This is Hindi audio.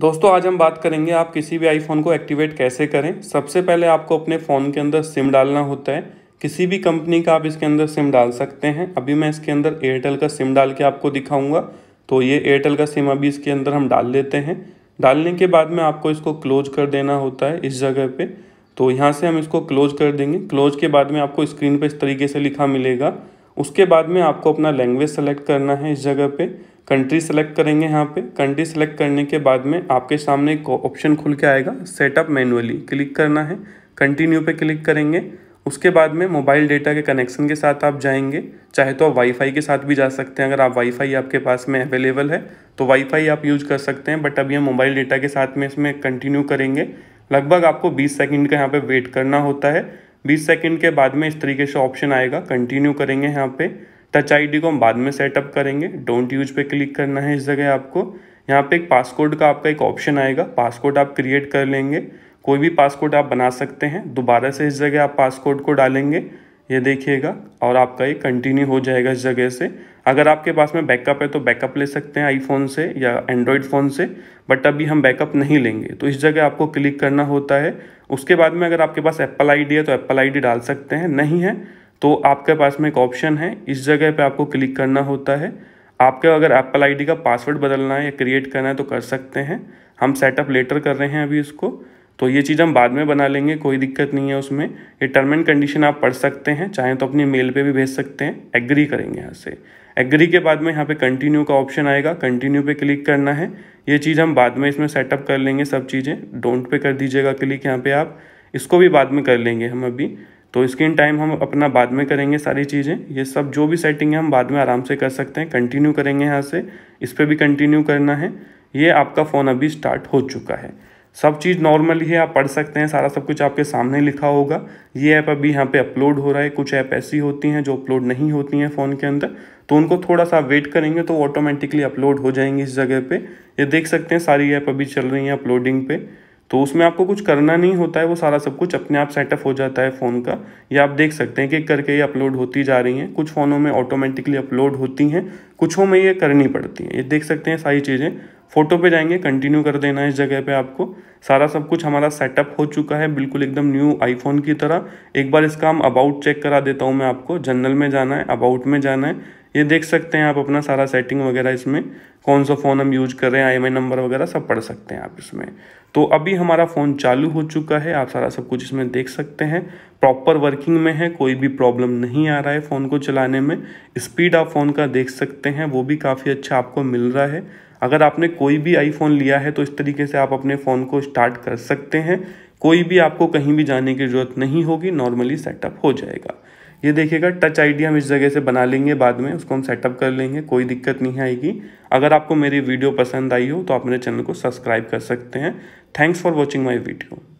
दोस्तों आज हम बात करेंगे आप किसी भी आईफोन को एक्टिवेट कैसे करें सबसे पहले आपको अपने फ़ोन के अंदर सिम डालना होता है किसी भी कंपनी का आप इसके अंदर सिम डाल सकते हैं अभी मैं इसके अंदर एयरटेल का सिम डाल के आपको दिखाऊंगा तो ये एयरटेल का सिम अभी इसके अंदर हम डाल लेते हैं डालने के बाद में आपको इसको क्लोज कर देना होता है इस जगह पे तो यहाँ से हम इसको क्लोज कर देंगे क्लोज के बाद में आपको स्क्रीन पर इस तरीके से लिखा मिलेगा उसके बाद में आपको अपना लैंग्वेज सेलेक्ट करना है इस जगह पे कंट्री सेलेक्ट करेंगे यहाँ पे कंट्री सेलेक्ट करने के बाद में आपके सामने एक ऑप्शन खुल के आएगा सेटअप मैनुअली क्लिक करना है कंटिन्यू पे क्लिक करेंगे उसके बाद में मोबाइल डेटा के कनेक्शन के साथ आप जाएंगे चाहे तो आप वाईफाई के साथ भी जा सकते हैं अगर आप वाईफाई आपके पास में अवेलेबल है तो वाईफाई आप यूज़ कर सकते हैं बट अभी हम मोबाइल डेटा के साथ में इसमें कंटिन्यू करेंगे लगभग आपको 20 सेकंड का यहाँ पे वेट करना होता है बीस सेकेंड के बाद में इस तरीके से ऑप्शन आएगा कंटिन्यू करेंगे यहाँ पे टच आईडी को हम बाद में सेटअप करेंगे डोंट यूज पे क्लिक करना है इस जगह आपको यहाँ पे एक पासकोड का आपका एक ऑप्शन आएगा पासकोड आप क्रिएट कर लेंगे कोई भी पासकोड आप बना सकते हैं दोबारा से इस जगह आप पासकोड को डालेंगे ये देखिएगा और आपका ये कंटिन्यू हो जाएगा इस जगह से अगर आपके पास में बैकअप है तो बैकअप ले सकते हैं आईफोन से या एंड्रॉयड फ़ोन से बट अभी हम बैकअप नहीं लेंगे तो इस जगह आपको क्लिक करना होता है उसके बाद में अगर आपके पास एप्पल आईडी है तो एप्पल आईडी डाल सकते हैं नहीं है तो आपके पास में एक ऑप्शन है इस जगह पर आपको क्लिक करना होता है आपके अगर एप्पल आई का पासवर्ड बदलना है या क्रिएट करना है तो कर सकते हैं हम सेटअप लेटर कर रहे हैं अभी इसको तो ये चीज़ हम बाद में बना लेंगे कोई दिक्कत नहीं है उसमें ये टर्म एंड कंडीशन आप पढ़ सकते हैं चाहें तो अपनी मेल पे भी भेज सकते हैं एग्री करेंगे यहाँ से एग्री के बाद में यहाँ पे कंटिन्यू का ऑप्शन आएगा कंटिन्यू पे क्लिक करना है ये चीज़ हम बाद में इसमें सेटअप कर लेंगे सब चीज़ें डोंट पे कर दीजिएगा क्लिक यहाँ पर आप इसको भी बाद में कर लेंगे हम अभी तो स्क्रीन टाइम हम अपना बाद में करेंगे सारी चीज़ें ये सब जो भी सेटिंग है हम बाद में आराम से कर सकते हैं कंटिन्यू करेंगे यहाँ से इस पर भी कंटिन्यू करना है ये आपका फ़ोन अभी स्टार्ट हो चुका है सब चीज़ नॉर्मली है आप पढ़ सकते हैं सारा सब कुछ आपके सामने लिखा होगा ये ऐप अभी यहाँ पे अपलोड हो रहा है कुछ ऐप ऐसी होती हैं जो अपलोड नहीं होती हैं फ़ोन के अंदर तो उनको थोड़ा सा वेट करेंगे तो ऑटोमेटिकली अपलोड हो जाएंगी इस जगह पे ये देख सकते हैं सारी ऐप अभी चल रही हैं अपलोडिंग पे तो उसमें आपको कुछ करना नहीं होता है वो सारा सब कुछ अपने आप सेटअप हो जाता है फ़ोन का या आप देख सकते हैं कि करके ये अपलोड होती जा रही हैं कुछ फ़ोनों में ऑटोमेटिकली अपलोड होती हैं कुछों में ये करनी पड़ती हैं ये देख सकते हैं सारी चीज़ें फ़ोटो पे जाएंगे कंटिन्यू कर देना है इस जगह पे आपको सारा सब कुछ हमारा सेटअप हो चुका है बिल्कुल एकदम न्यू आईफोन की तरह एक बार इसका हम अबाउट चेक करा देता हूँ मैं आपको जनरल में जाना है अबाउट में जाना है ये देख सकते हैं आप अपना सारा सेटिंग वगैरह इसमें कौन सा फ़ोन हम यूज़ कर रहे हैं आई नंबर वगैरह सब पढ़ सकते हैं आप इसमें तो अभी हमारा फ़ोन चालू हो चुका है आप सारा सब कुछ इसमें देख सकते हैं प्रॉपर वर्किंग में है कोई भी प्रॉब्लम नहीं आ रहा है फ़ोन को चलाने में स्पीड आप फ़ोन का देख सकते हैं वो भी काफ़ी अच्छा आपको मिल रहा है अगर आपने कोई भी आईफोन लिया है तो इस तरीके से आप अपने फ़ोन को स्टार्ट कर सकते हैं कोई भी आपको कहीं भी जाने की ज़रूरत नहीं होगी नॉर्मली सेटअप हो जाएगा ये देखिएगा टच आईडी हम इस जगह से बना लेंगे बाद में उसको हम सेटअप कर लेंगे कोई दिक्कत नहीं आएगी अगर आपको मेरी वीडियो पसंद आई हो तो आप मेरे चैनल को सब्सक्राइब कर सकते हैं thanks for watching my video